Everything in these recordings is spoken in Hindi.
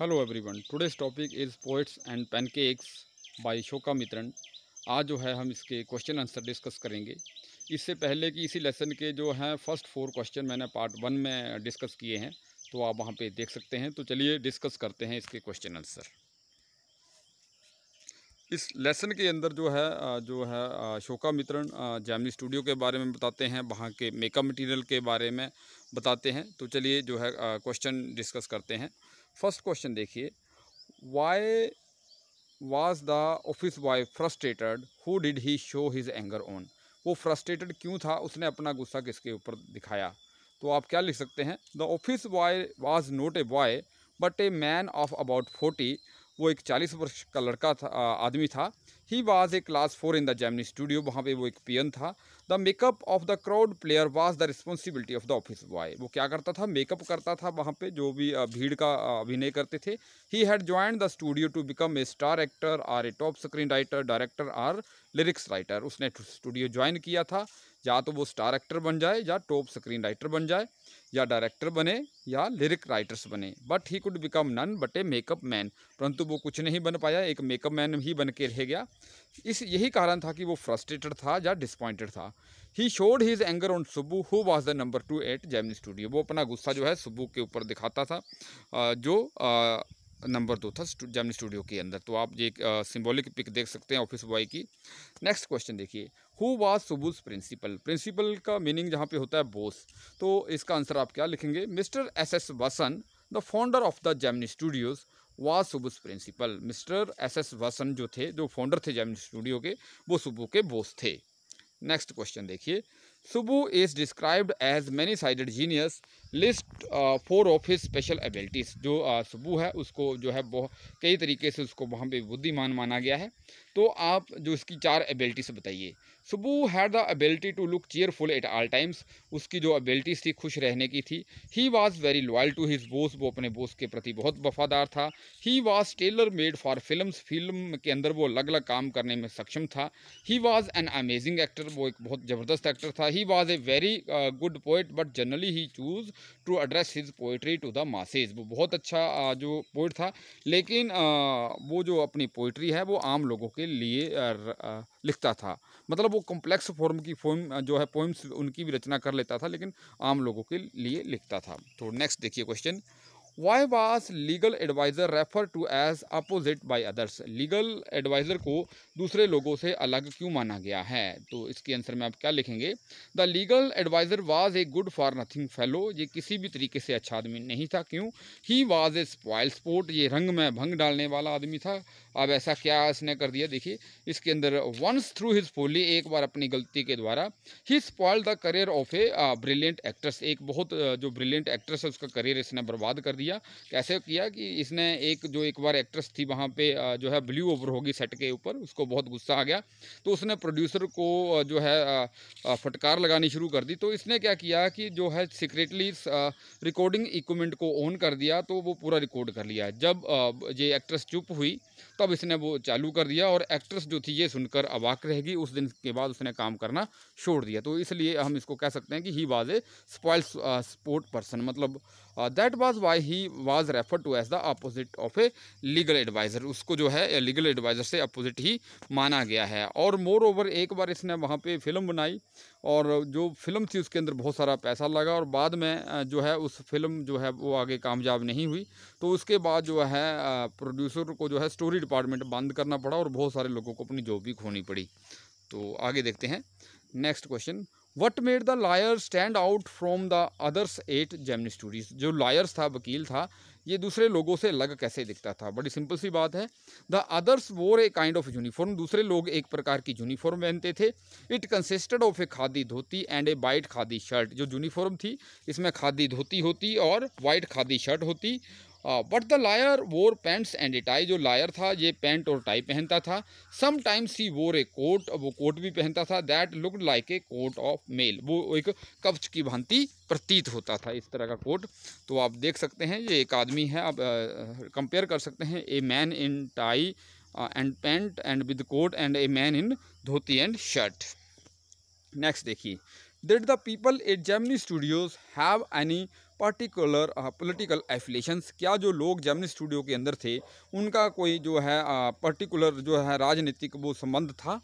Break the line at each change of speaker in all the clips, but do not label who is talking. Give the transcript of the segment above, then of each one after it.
hello everyone today's topic is poets and pancakes by Ashokamitran आज जो है हम इसके क्वेश्चन आंसर डिस्कस करेंगे इससे पहले कि इसी लेसन के जो हैं फर्स्ट फोर क्वेश्चन मैंने पार्ट वन में डिस्कस किए हैं तो आप वहाँ पे देख सकते हैं तो चलिए डिस्कस करते हैं इसके क्वेश्चन आंसर इस लेसन के अंदर जो है जो है शोका मित्रन जैमनी स्टूडियो के बारे में बताते हैं वहाँ के मेकअप मटीरियल के बारे में बताते हैं तो चलिए जो है क्वेश्चन डिस्कस करते हैं फर्स्ट क्वेश्चन देखिए why was the office boy frustrated who did he show his anger on वो फ्रस्ट्रेटेड क्यों था उसने अपना गुस्सा किसके ऊपर दिखाया तो आप क्या लिख सकते हैं the office boy was not a boy but a man of about forty वो एक चालीस वर्ष का लड़का था आदमी था he was a class four in the Gemini studio वहाँ पे वो एक पियन था the makeup of the crowd player was the responsibility of the office boy वो क्या करता था मेकअप करता था वहाँ पे जो भी भीड़ का अभिनय करते थे he had join the studio to become a star actor or a top screen writer director or lyrics writer उसने स्टूडियो ज्वाइन किया था या तो वो स्टार एक्टर बन जाए या टॉप स्क्रीन राइटर बन जाए या डायरेक्टर बने या लिरिक राइटर्स बने but he could become none but a makeup man परंतु वो कुछ नहीं बन पाया एक मेकअप मैन ही बन के रह गया इस यही कारण था कि वो फ्रस्ट्रेटेड था या डिसपॉइंटेड था he showed his anger on Subbu who was the number two at Gemini studio वो अपना गुस्सा जो है सुब्बू के ऊपर दिखाता था जो नंबर दो था जामनी स्टूडियो के अंदर तो आप ये सिंबॉलिक पिक देख सकते हैं ऑफिस बॉय की नेक्स्ट क्वेश्चन देखिए who was Subbu's principal principal का मीनिंग जहाँ पे होता है बोस तो इसका आंसर आप क्या लिखेंगे mister S S Vasan the founder of the Gemini studios was Subbu's principal mister S S Vasan जो थे जो फाउंडर थे जैमनी स्टूडियो के वो सुबु के बोस थे नेक्स्ट क्वेश्चन देखिए Subbu is described as many sided genius list four of his special abilities जो सबू है उसको जो है बहुत कई तरीके से उसको वहाँ पे बुद्धिमान माना गया है तो आप जो इसकी चार एबिलिटीज़ बताइए Subbu had the ability to look cheerful at all times उसकी जो एबिलिटीज़ थी खुश रहने की थी he was very loyal to his boss वो अपने बोस के प्रति बहुत वफादार था he was tailor made for film film के अंदर वो अलग अलग काम करने में सक्षम था he was an amazing actor वो एक बहुत ज़बरदस्त एक्टर था he was a very good poet but generally he choose to address his poetry to the masses वो बहुत अच्छा जो पोइट था लेकिन वो जो अपनी पोइट्री है वो आम लोगों के लिए लिखता था मतलब वो कॉम्प्लेक्स फॉर्म की फॉर्म जो है पोइम्स उनकी भी रचना कर लेता था लेकिन आम लोगों के लिए लिखता था तो नेक्स्ट देखिए question why was legal adviser refer to as opposite by others legal adviser को दूसरे लोगों से अलग क्यों माना गया है तो इसके आंसर में आप क्या लिखेंगे the legal adviser was a good for nothing fellow ये किसी भी तरीके से अच्छा आदमी नहीं था क्यों he was a spoil sport ये रंग में भंग डालने वाला आदमी था अब ऐसा क्या इसने कर दिया देखिए इसके अंदर वंस थ्रू हिज फोली एक बार अपनी गलती के द्वारा he spoil the career of a brilliant actress एक बहुत uh, जो ब्रिलियंट एक्ट्रेस है उसका करियर इसने बर्बाद कर दिया कैसे किया कि इसने एक जो एक बार एक्ट्रेस थी वहाँ पे uh, जो है ब्ल्यू ओवर होगी सेट के ऊपर उसको बहुत गुस्सा आ गया तो उसने प्रोड्यूसर को uh, जो है फटकार लगानी शुरू कर दी तो इसने क्या किया कि जो है सीक्रेटली रिकॉर्डिंग इक्विपमेंट को ऑन कर दिया तो वो पूरा रिकॉर्ड कर लिया जब ये एक्ट्रेस चुप हुई तब इसने वो चालू कर दिया और एक्ट्रेस जो थी ये सुनकर अवाक रहेगी उस दिन के बाद उसने काम करना छोड़ दिया तो इसलिए हम इसको कह सकते हैं कि he was a spoil sport person मतलब that was why he was refer to as the opposite of a legal adviser उसको जो है लीगल एडवाइज़र से अपोजिट ही माना गया है और मोर ओवर एक बार इसने वहाँ पे फिल्म बनाई और जो फिल्म थी उसके अंदर बहुत सारा पैसा लगा और बाद में uh, जो है उस फिल्म जो है वो आगे कामयाब नहीं हुई तो उसके बाद जो है प्रोड्यूसर uh, को जो है स्टोरी डिपार्टमेंट बंद करना पड़ा और बहुत सारे लोगों को अपनी जॉब भी खोनी पड़ी तो आगे देखते हैं next question what made the lawyer stand out from the others at Gemini Studios जो लायर्स था वकील था ये दूसरे लोगों से अलग कैसे दिखता था बड़ी सिंपल सी बात है द अदर्स वोर ए काइंड ऑफ यूनिफॉर्म दूसरे लोग एक प्रकार की यूनिफॉर्म पहनते थे it consisted of a khadi dhoti and a white khadi shirt जो यूनिफॉर्म थी इसमें खादी धोती होती और वाइट खादी शर्ट होती but the lawyer wore pants and a tie जो लायर था ये पैंट और टाई पहनता था टाइम्स ही वोर ए कोट वो कोट भी पहनता था that look like a coat of mail वो एक कवच की भांति प्रतीत होता था इस तरह का कोट तो आप देख सकते हैं ये एक आदमी है आप कंपेयर कर सकते हैं a man in tie and pant and with coat and a man in dhoti and shirt next देखिए did the people at Germany studios have any particular political affiliations क्या जो लोग जर्मन स्टूडियो के अंदर थे उनका कोई जो है पर्टिकुलर uh, जो है राजनीतिक वो संबंध था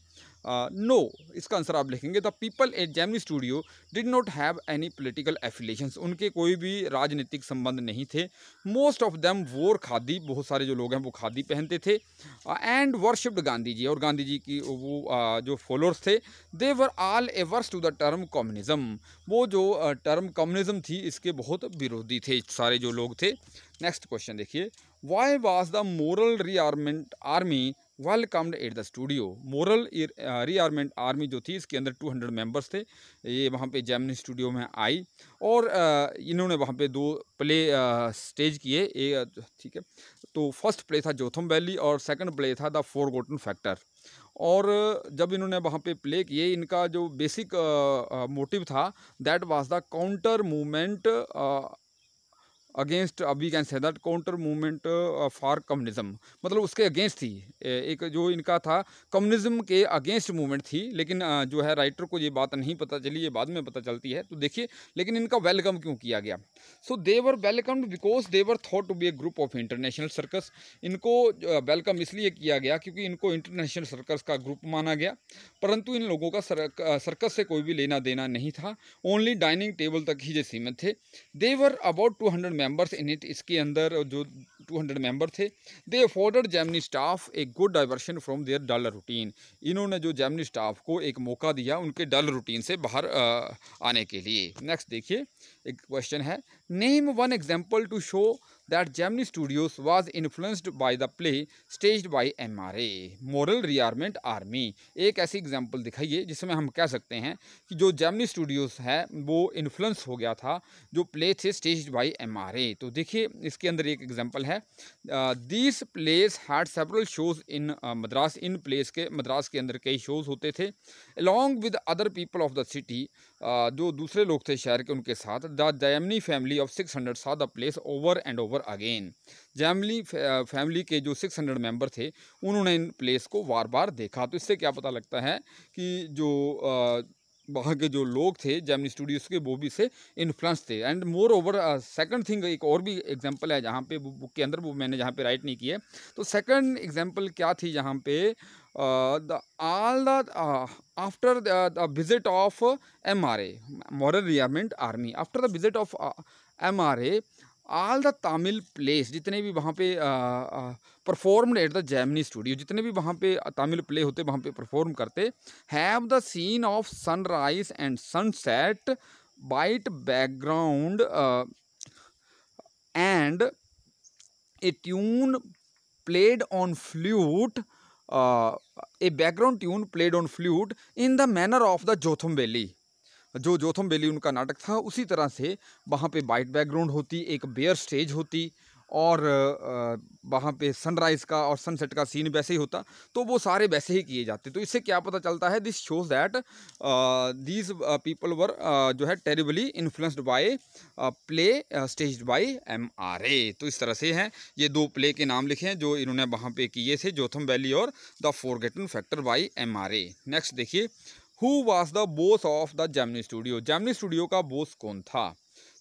नो इसका आंसर आप लिखेंगे the people at Gemini studio did not have any political affiliation उनके कोई भी राजनीतिक संबंध नहीं थे मोस्ट ऑफ दैम वोर खादी बहुत सारे जो लोग हैं वो खादी पहनते थे एंड वर्शिप्ड गांधी जी और गांधी जी की वो uh, जो फॉलोअर्स थे they were all averse to the term communism वो जो टर्म uh, कम्युनिज्म थी इसके बहुत विरोधी थे सारे जो लोग थे नेक्स्ट क्वेश्चन देखिए why was the moral rearmament army well at the studio moral rearmament army जो थी इसके अंदर 200 मेम्बर्स थे ये वहाँ पे जैमनी स्टूडियो में आई और uh, इन्होंने वहाँ पे दो प्ले स्टेज uh, किए uh, ठीक है तो फर्स्ट प्ले था जोथम वैली और सेकंड प्ले था द फोर गोटन फैक्टर और जब इन्होंने वहाँ पे प्ले किए इनका जो बेसिक मोटिव था that was the counter movement against we can say that counter movement for communism मतलब उसके अगेंस्ट थी एक जो इनका था कम्युनिज्म के अगेंस्ट मूवमेंट थी लेकिन जो है राइटर को ये बात नहीं पता चली ये बाद में पता चलती है तो देखिए लेकिन इनका वेलकम क्यों किया गया so they were welcomed because they were thought to be a group of international circus इनको वेलकम इसलिए किया गया क्योंकि इनको इंटरनेशनल सर्कस का ग्रुप माना गया परंतु इन लोगों का सर्कस से कोई भी लेना देना नहीं था ओनली डाइनिंग टेबल तक ही जैसे सीमित थे they were about two hundred members in it इसके अंदर जो 200 मेंबर थे they afforded Gemini staff a good diversion from their dull routine इन्होंने जो जैमनी स्टाफ को एक मौका दिया उनके डल रूटीन से बाहर आने के लिए नेक्स्ट देखिए एक क्वेश्चन है name one example to show that Gemini Studios was influenced by the play staged by MRA Moral Rearmament Army एक ऐसी example दिखाइए जिसमें हम कह सकते हैं कि जो Gemini स्टूडियोज़ है वो इन्फ्लुएंस हो गया था जो प्ले थे स्टेज बाई एम तो देखिए इसके अंदर एक example है this place had several shows in Madras in place के मद्रास के अंदर कई शोज़ होते थे along with other people of the city जो दूसरे लोग थे शहर के उनके साथ the Gemini family of six hundred saw the place over and over over again Gemini family के जो 600 मेंबर थे उन्होंने इन प्लेस को बार बार देखा तो इससे क्या पता लगता है कि जो uh, वहाँ के जो लोग थे जैमनी स्टूडियोज़ के वो भी से इन्फ्लुंस थे and moreover second thing एक और भी एग्जांपल है जहाँ पे बुक के अंदर वो मैंने जहाँ पे राइट नहीं किया तो सेकंड एग्जांपल क्या थी जहाँ पे the all the after the visit of M R A moral rearmament army after the visit of M R A all the Tamil plays जितने भी वहाँ पे performed at the Gemini studio जितने भी वहाँ पे तमिल प्ले होते वहाँ पे परफॉर्म करते have the scene of sunrise and sunset white background and a tune played on flute a background tune played on flute in the manner of the Jotham Valley जो जोथम बेली उनका नाटक था उसी तरह से वहाँ पे वाइट बैकग्राउंड होती एक बेयर स्टेज होती और वहाँ पे सनराइज़ का और सनसेट का सीन वैसे ही होता तो वो सारे वैसे ही किए जाते तो इससे क्या पता चलता है this shows that these people were जो है terribly influenced by play stage by M R A तो इस तरह से हैं ये दो प्ले के नाम लिखे हैं जो इन्होंने वहाँ पे किए थे जोथम वैली और the forgotten factor by M R A next देखिए who was the boss of the Gemini studio Gemini studio का बोस कौन था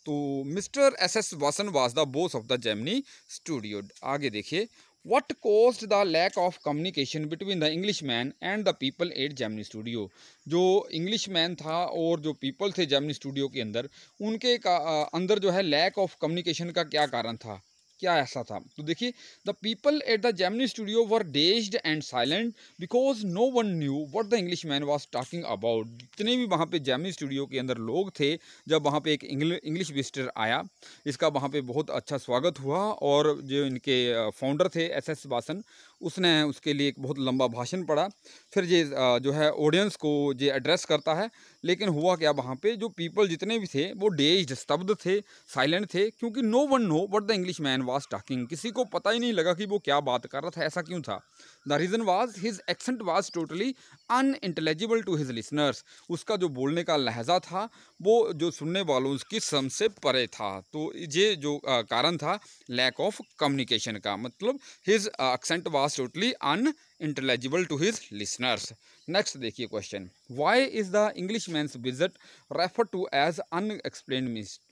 तो mister S S Vasan was the boss of the Gemini studio आगे देखिए what caused the lack of communication between the English man and the people at Gemini studio जो इंग्लिश मैन था और जो पीपल थे जैमनी स्टूडियो के अंदर उनके का अंदर जो है लैक ऑफ कम्युनिकेशन का क्या कारण था क्या ऐसा था तो देखिए the people at the Gemini studio were dazed and silent because no one knew what the English man was talking about जितने भी वहाँ पे जैमनी स्टूडियो के अंदर लोग थे जब वहाँ पे एक इंग्लिश विजिटर आया इसका वहाँ पे बहुत अच्छा स्वागत हुआ और जो इनके फाउंडर थे एस एस बासन उसने उसके लिए एक बहुत लंबा भाषण पढ़ा फिर ये जो है ऑडियंस को ये एड्रेस करता है लेकिन हुआ क्या वहाँ पे जो पीपल जितने भी थे वो डेज स्तब्ध थे साइलेंट थे क्योंकि no one know what the English man was talking किसी को पता ही नहीं लगा कि वो क्या बात कर रहा था ऐसा क्यों था the reason was his accent was totally unintelligible to his listeners उसका जो बोलने का लहजा था वो जो सुनने वालों की सम से परे था तो ये जो कारण था लैक ऑफ कम्युनिकेशन का मतलब his accent was totally unintelligible to his listeners next देखिए question why is the English man's visit refer to as unexplained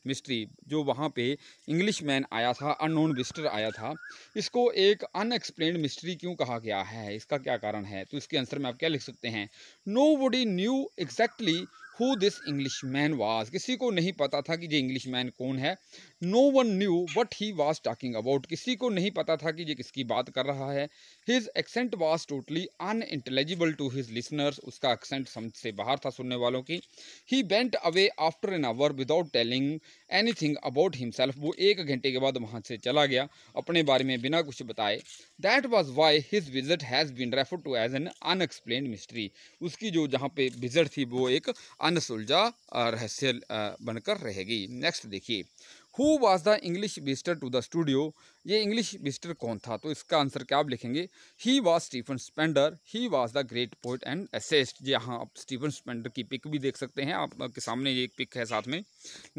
mystery जो वहाँ पे इंग्लिश मैन आया था अननोन विजिटर आया था इसको एक अनएक्सप्लेन मिस्ट्री क्यों कहा गया है इसका क्या कारण है तो इसके आंसर में आप क्या लिख सकते हैं nobody knew exactly who this English man was किसी को नहीं पता था कि ये इंग्लिश मैन कौन है no one knew what he was talking about किसी को नहीं पता था कि ये किसकी बात कर रहा है his accent was totally unintelligible to his listeners उसका एक्सेंट समझ से बाहर था सुनने वालों की he went away after an hour without telling anything about himself वो एक घंटे के बाद वहाँ से चला गया अपने बारे में बिना कुछ बताए that was why his visit has been refer to as an unexplained mystery उसकी जो जहाँ पे विजिट थी वो एक अनसुलझा रहस्य बनकर रहेगी नेक्स्ट देखिए who was the English visitor to the studio ये इंग्लिश विजिटर कौन था तो इसका आंसर क्या आप लिखेंगे he was Stephen Spender he was the great poet and essayist हाँ आप स्टीफन स्पेंडर की पिक भी देख सकते हैं आपके सामने ये एक पिक है साथ में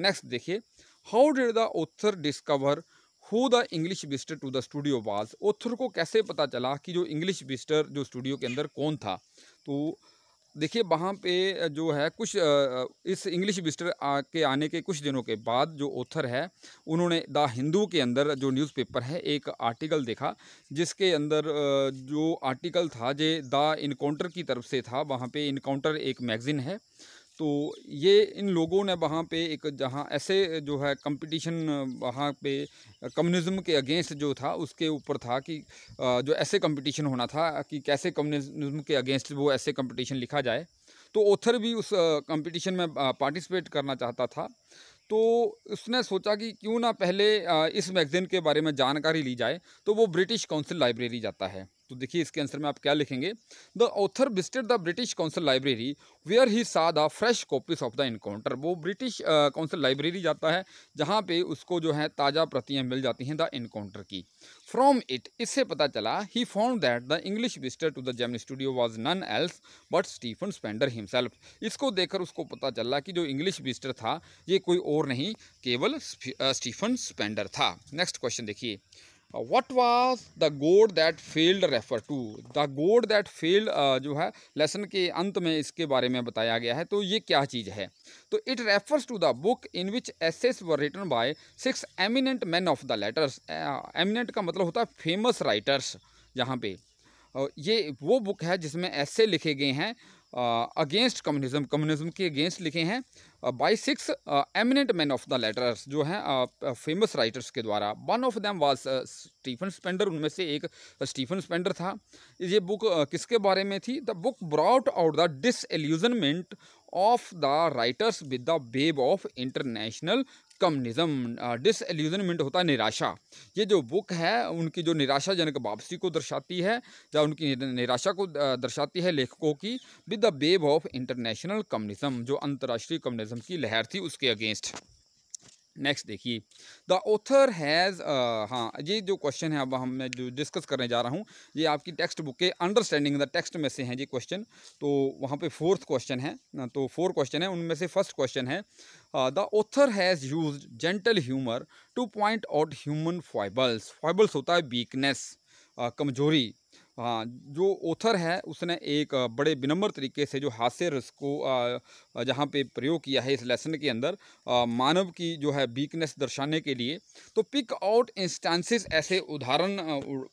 नेक्स्ट देखिए how did the author discover who the English visitor to the studio was author को कैसे पता चला कि जो इंग्लिश विजिटर जो स्टूडियो के अंदर कौन था तो देखिए वहाँ पे जो है कुछ इस इंग्लिश विस्टर के आने के कुछ दिनों के बाद जो ऑथर है उन्होंने द हिंदू के अंदर जो न्यूज़पेपर है एक आर्टिकल देखा जिसके अंदर जो आर्टिकल था जे द इनकाउंटर की तरफ से था वहाँ पे इनकाउंटर एक मैगज़ीन है तो ये इन लोगों ने वहाँ पे एक जहाँ ऐसे जो है कंपटीशन वहाँ पे कम्युनिज्म के अगेंस्ट जो था उसके ऊपर था कि जो ऐसे कंपटीशन होना था कि कैसे कम्युनिज्म के अगेंस्ट वो ऐसे कंपटीशन लिखा जाए तो ऑथर भी उस कंपटीशन में पार्टिसिपेट करना चाहता था तो उसने सोचा कि क्यों ना पहले इस मैगज़ीन के बारे में जानकारी ली जाए तो वो ब्रिटिश काउंसिल लाइब्रेरी जाता है तो देखिए इसके आंसर में आप क्या लिखेंगे the author visited the British Council library where he saw the fresh copies of the encounter वो ब्रिटिश काउंसिल लाइब्रेरी जाता है जहाँ पे उसको जो है ताज़ा प्रतियाँ मिल जाती हैं द इनकाउंटर की फ्रॉम इट इससे पता चला he found that the English visitor to the German studio was none else but Stephen Spender himself इसको देखकर उसको पता चला कि जो इंग्लिश विजिटर था ये कोई और नहीं केवल स्टीफन स्पेंडर था नेक्स्ट क्वेश्चन देखिए what was the god that failed refer to the god that failed जो है लेसन के अंत में इसके बारे में बताया गया है तो ये क्या चीज़ है तो it refers to the book in which essays were written by six eminent man of the letters eminent का मतलब होता है फेमस राइटर्स यहाँ पे ये वो बुक है जिसमें ऐसे लिखे गए हैं अगेंस्ट कम्युनिज्म कम्युनिज्म के अगेंस्ट लिखे हैं by six eminent man of the letters जो हैं फेमस राइटर्स के द्वारा one of them was Stephen Spender उनमें से एक स्टीफन स्पेंडर था ये बुक uh, किसके बारे में थी the book brought out the disillusionment of the writers with the wave of international communism disillusionment uh, होता है निराशा ये जो बुक है उनकी जो निराशाजनक वापसी को दर्शाती है या उनकी निराशा को दर्शाती है लेखकों की with the wave of international communism जो अंतर्राष्ट्रीय कम्युनिज्म की लहर थी उसके अगेंस्ट नेक्स्ट देखिए द ऑथर हैज़ हाँ ये जो क्वेश्चन है अब हम मैं जो डिस्कस करने जा रहा हूँ ये आपकी टेक्स्ट बुक के अंडरस्टैंडिंग द टेक्स्ट में से हैं ये क्वेश्चन तो वहाँ पे फोर्थ क्वेश्चन है तो फोर क्वेश्चन है उनमें से फर्स्ट क्वेश्चन है the author has use gentle humour to point out human foibles foibles होता है वीकनेस कमजोरी हाँ जो ऑथर है उसने एक बड़े विनम्र तरीके से जो हास्य रस को जहाँ पे प्रयोग किया है इस लेसन के अंदर मानव की जो है वीकनेस दर्शाने के लिए तो पिक आउट इंस्टांसेस ऐसे उदाहरण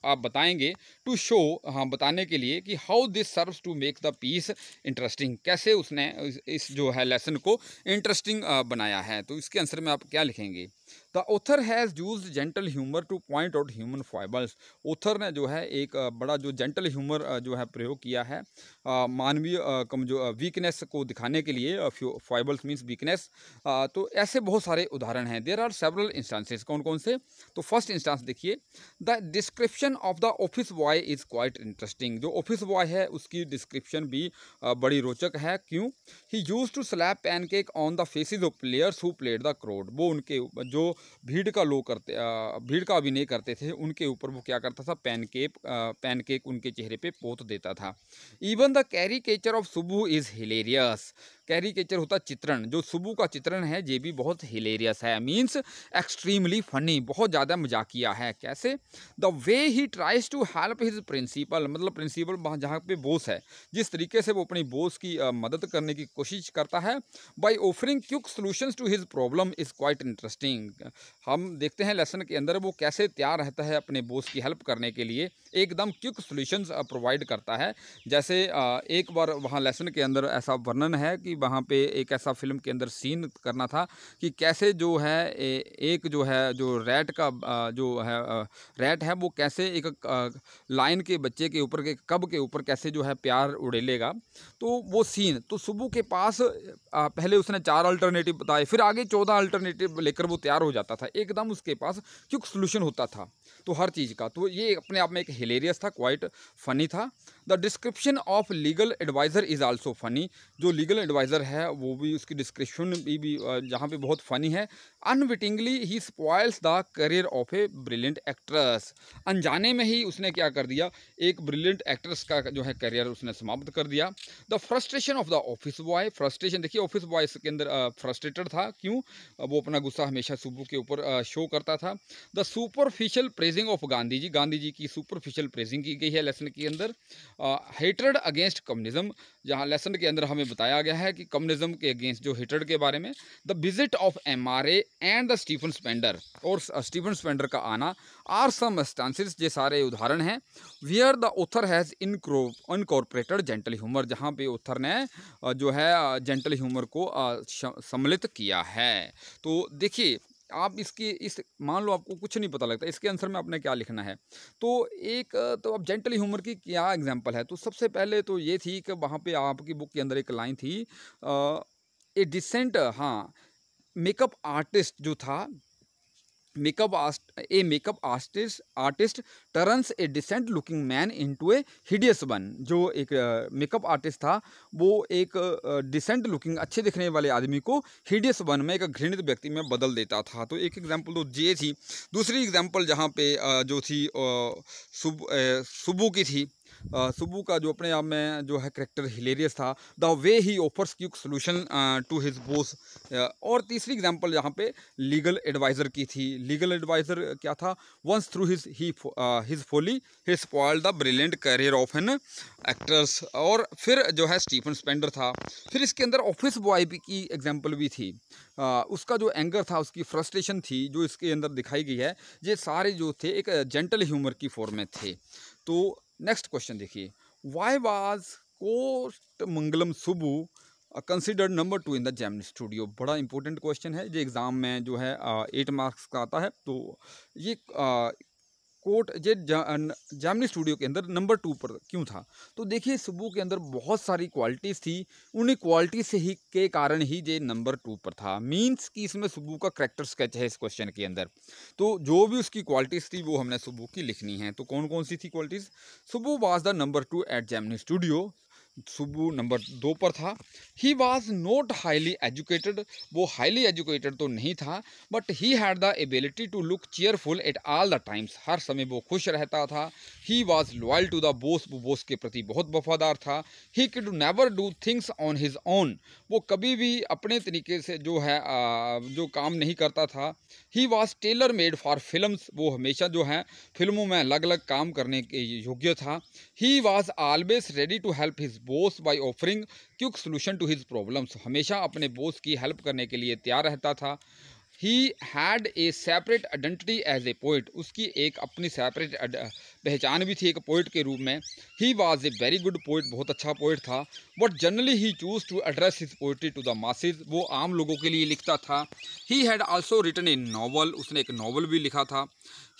आप बताएंगे टू शो हाँ बताने के लिए कि how this serves to make the piece interesting कैसे उसने इस जो है लेसन को इंटरेस्टिंग बनाया है तो इसके आंसर में आप क्या लिखेंगे the author has use gentle humour to point out human foibles author ने जो है एक बड़ा जो जेंटल ह्यूमर जो है प्रयोग किया है मानवीय कमजोर वीकनेस को दिखाने के लिए चाहिए फाइबल्स मीन्स वीकनेस तो ऐसे बहुत सारे उदाहरण हैं देर आर सेवरल इंस्टांसेस कौन कौन से तो फर्स्ट इंस्टांस देखिए the description of the office boy is quite interesting जो ऑफिस बॉय है उसकी डिस्क्रिप्शन भी बड़ी रोचक है क्यों he use to slap pancake on the faces of players who played the crowd वो उनके जो भीड़ का लो करते भीड़ का अभिनय करते थे उनके ऊपर वो क्या करता था पैन केक पैन केक उनके चेहरे पे पोत देता था even the caricature of Subbu is hilarious caricature होता चित्रण जो सुबू का चित्रण है ये भी बहुत हिलेरियस है मीन्स एक्सट्रीमली फनी बहुत ज़्यादा मजाकिया है कैसे the way he tries to help his principal मतलब प्रिंसिपल वहाँ जहाँ पे बोस है जिस तरीके से वो अपनी बोस की uh, मदद करने की कोशिश करता है by offering quick solutions to his problem is quite interesting हम देखते हैं लेसन के अंदर वो कैसे तैयार रहता है अपने बोस की हेल्प करने के लिए एकदम क्विक सॉल्यूशंस प्रोवाइड करता है जैसे एक बार वहाँ लेसन के अंदर ऐसा वर्णन है कि वहाँ पे एक ऐसा फिल्म के अंदर सीन करना था कि कैसे जो है एक जो है जो रैट का जो है रैट है वो कैसे एक लाइन के बच्चे के ऊपर के कब के ऊपर कैसे जो है प्यार उड़ेलेगा तो वो सीन तो सुबह के पास पहले उसने चार अल्टरनेटिव बताए फिर आगे चौदह अल्टरनेटिव लेकर वो तैयार हो जाता था एकदम उसके पास क्विक सोल्यूशन होता था तो हर चीज़ का तो ये अपने आप में एक हिलेरियस था क्वाइट फ़नी था the description of legal adviser is also funny जो लीगल एडवाइज़र है वो भी उसकी डिस्क्रिप्शन भी, भी जहाँ पे बहुत फ़नी है unwittingly he spoils the career of a brilliant actress अनजाने में ही उसने क्या कर दिया एक ब्रिलियंट एक्ट्रेस का जो है करियर उसने समाप्त कर दिया the frustration of the office boy frustration देखिए ऑफिस बॉय इसके अंदर फ्रस्ट्रेटेड था क्यों वो अपना गुस्सा हमेशा सुबह के ऊपर शो करता था the superficial praising of Gandhi ji Gandhi ji की सुपरफिशियल प्रेजिंग की गई है लेसन के अंदर हेटर्ड अगेंस्ट कम्युनिज्म जहाँ लेसन के अंदर हमें बताया गया है कि कम्युनिज्म के अगेंस्ट जो हेटर्ड के बारे में the visit of M R A and the Stephen Spender और स्टीफन स्पेंडर का आना आर सम स्टांसिस ये सारे उदाहरण हैं वियर द ऑथर हैज़ इनक्रो इनकॉर्पोरेटेड जेंटल ह्यूमर जहाँ पे ऑथर ने जो है जेंटल ह्यूमर को सम्मिलित किया है तो देखिए आप इसकी इस मान लो आपको कुछ नहीं पता लगता इसके आंसर में आपने क्या लिखना है तो एक तो अब जेंटल ह्यूमर की क्या एग्जांपल है तो सबसे पहले तो ये थी कि वहाँ पे आपकी बुक के अंदर एक लाइन थी ए डिसेंट हाँ मेकअप आर्टिस्ट जो था makeup art a makeup artist artist turns a decent looking man into a hideous one जो एक मेकअप आर्टिस्ट था वो एक डिसेंट लुकिंग अच्छे दिखने वाले आदमी को हिडियस वन में एक घृणित व्यक्ति में बदल देता था तो एक एग्जांपल तो ये थी दूसरी एग्जांपल जहाँ पे जो थी सुबू की थी सुबू का जो अपने आप में जो है करेक्टर हिलेरियस था the way he offers quick solution to his boss और तीसरी एग्जाम्पल यहाँ पे लीगल एडवाइज़र की थी लीगल एडवाइज़र क्या था once through his he his folly his spoil the brilliant career of an actors और फिर जो है स्टीफन स्पेंडर था फिर इसके अंदर ऑफिस बॉय की एग्जाम्पल भी थी आ, उसका जो एंगर था उसकी फ्रस्ट्रेशन थी जो इसके अंदर दिखाई गई है ये सारे जो थे एक जेंटल ह्यूमर की फॉर्म में थे तो नेक्स्ट क्वेश्चन देखिए why was Kothamangalam Subbu considered number two in the Gemini studio बड़ा इंपॉर्टेंट क्वेश्चन है जो एग्ज़ाम में जो है एट मार्क्स का आता है तो ये कोर्ट जे जामनी स्टूडियो के अंदर नंबर टू पर क्यों था तो देखिए सुबू के अंदर बहुत सारी क्वालिटीज़ थी उन्हीं क्वालिटी से ही के कारण ही ये नंबर टू पर था मींस कि इसमें सुबू का करेक्टर स्केच है इस क्वेश्चन के अंदर तो जो भी उसकी क्वालिटीज़ थी वो हमने सुबू की लिखनी है तो कौन कौन सी थी qualities Subbu was the number two at Gemini studio Subbu number दो पर था he was not highly educated वो हाईली एजुकेटेड तो नहीं था but he had the ability to look cheerful at all the times हर समय वो खुश रहता था he was loyal to the boss वो बोस के प्रति बहुत वफादार था he could never do things on his own वो कभी भी अपने तरीके से जो है जो काम नहीं करता था he was tailor made for films वो हमेशा जो है फिल्मों में अलग अलग काम करने के योग्य था he was always ready to help his boss by offering quick solution to his problems हमेशा अपने बोस की हेल्प करने के लिए तैयार रहता था he had a separate identity as a poet उसकी एक अपनी सेपरेट पहचान भी थी एक पोइट के रूप में he was a very good poet बहुत अच्छा पोइट था but generally he choose to address his poetry to the masses वो आम लोगों के लिए लिखता था he had also written a novel उसने एक नावल भी लिखा था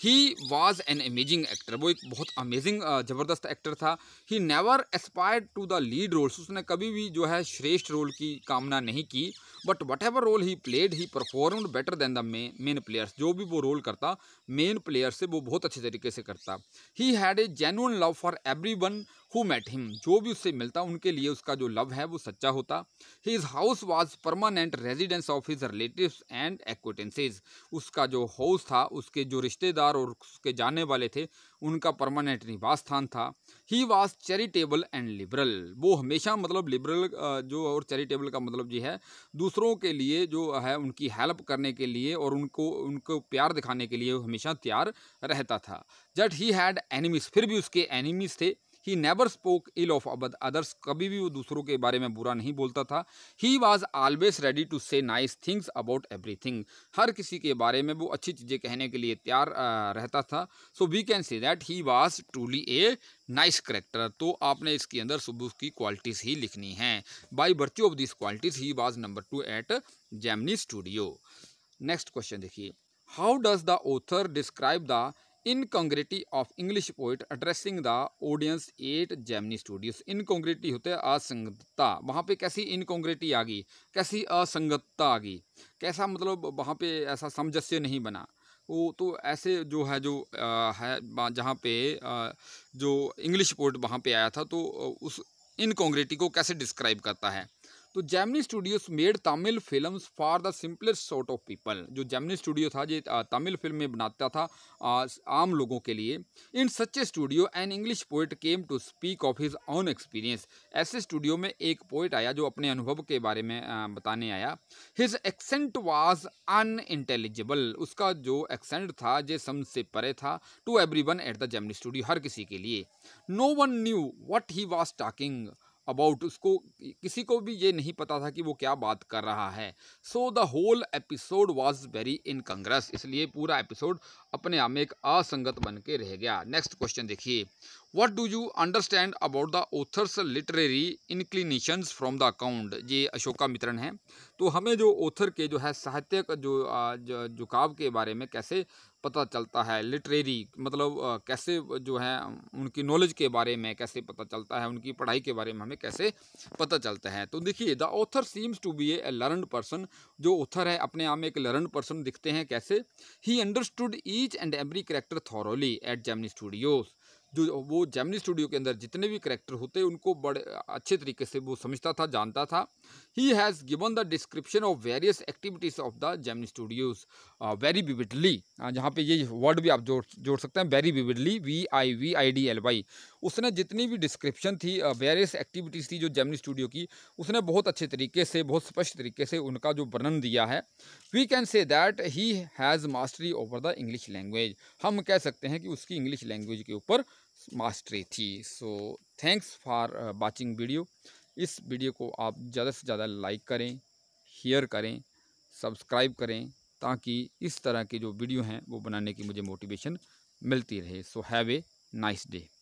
he was an amazing actor वो एक बहुत अमेजिंग ज़बरदस्त एक्टर था he never aspire to the lead roles उसने कभी भी जो है श्रेष्ठ रोल की कामना नहीं की but whatever role he played he performed better than the main players जो भी वो रोल करता मेन प्लेयर से वो बहुत अच्छे तरीके से करता he had a genuine love for everyone who met him जो भी उससे मिलता उनके लिए उसका जो लव है वो सच्चा होता his house was permanent residence of his relative and acquaintances उसका जो हाउस था उसके जो रिश्तेदार और उसके जाने वाले थे उनका परमानेंट निवास स्थान था he was charitable and liberal वो हमेशा मतलब लिबरल जो और चैरिटेबल का मतलब जी है दूसरों के लिए जो है उनकी हेल्प करने के लिए और उनको उनको प्यार दिखाने के लिए हमेशा तैयार रहता था जट ही हैड एनिमीज फिर भी उसके एनिमीज थे he never spoke ill of about others कभी भी वो दूसरों के बारे में बुरा नहीं बोलता था he was always ready to say nice things about everything हर किसी के बारे में वो अच्छी चीज़ें कहने के लिए तैयार रहता था so we can say that he was truly a nice character तो आपने इसके अंदर सुबह की क्वालिटीज़ ही लिखनी हैं by virtue of this qualities he was number two at Gemini studio next question देखिए how does the author describe the incongruity of English poet addressing the audience at Gemini studios incongruity होते हैं असंगतता वहाँ पे कैसी इनकॉन्ग्रेटी आ गई कैसी असंगतता आ गई कैसा मतलब वहाँ पे ऐसा सामंजस्य नहीं बना वो तो ऐसे जो है जो आ, है जहाँ पे आ, जो इंग्लिश पोइट वहाँ पे आया था तो उस इनकॉन्ग्रेटी को कैसे डिस्क्राइब करता है तो Gemini studios made Tamil film for the simplest sort of people जो जैमनी स्टूडियो था जो तमिल फिल्म में बनाता था आम लोगों के लिए in such a studio an English poet came to speak of his own experience ऐसे स्टूडियो में एक पोइट आया जो अपने अनुभव के बारे में बताने आया his accent was unintelligible उसका जो एक्सेंट था जो समझ से परे था to everyone at the Gemini studio हर किसी के लिए no one knew what he was talking about उसको किसी को भी ये नहीं पता था कि वो क्या बात कर रहा है so the whole episode was very incongruous इसलिए पूरा एपिसोड अपने आप में एक असंगत बन के रह गया नेक्स्ट क्वेश्चन देखिए what do you understand about the author's literary inclination from the account ये अशोका मित्रन है तो हमें जो ऑथर के जो है का जो झुकाव के बारे में कैसे पता चलता है लिटरेरी मतलब कैसे जो है उनकी नॉलेज के बारे में कैसे पता चलता है उनकी पढ़ाई के बारे में हमें कैसे पता चलता है तो देखिए the author seems to be a learned person जो ऑथर है अपने आप में एक लर्न पर्सन दिखते हैं कैसे he understood each and every character thoroughly at Gemini studios जो वो जैमनी स्टूडियो के अंदर जितने भी करेक्टर होते उनको बड़े अच्छे तरीके से वो समझता था जानता था he has given the description of various activities of the Gemini studios very vividly जहाँ पे ये वर्ड भी आप जोड़ जोड़ सकते हैं very vividly V I V I D L Y उसने जितनी भी डिस्क्रिप्शन थी वेरियस uh, एक्टिविटीज़ थी जो जैमनी स्टूडियो की उसने बहुत अच्छे तरीके से बहुत स्पष्ट तरीके से उनका जो वर्णन दिया है we can say that he has mastery over the English language हम कह सकते हैं कि उसकी इंग्लिश लैंग्वेज के ऊपर मास्टरी थी so thanks for watching video इस वीडियो को आप ज़्यादा से ज़्यादा लाइक करें शेयर करें सब्सक्राइब करें ताकि इस तरह के जो वीडियो हैं वो बनाने की मुझे मोटिवेशन मिलती रहे so have a nice day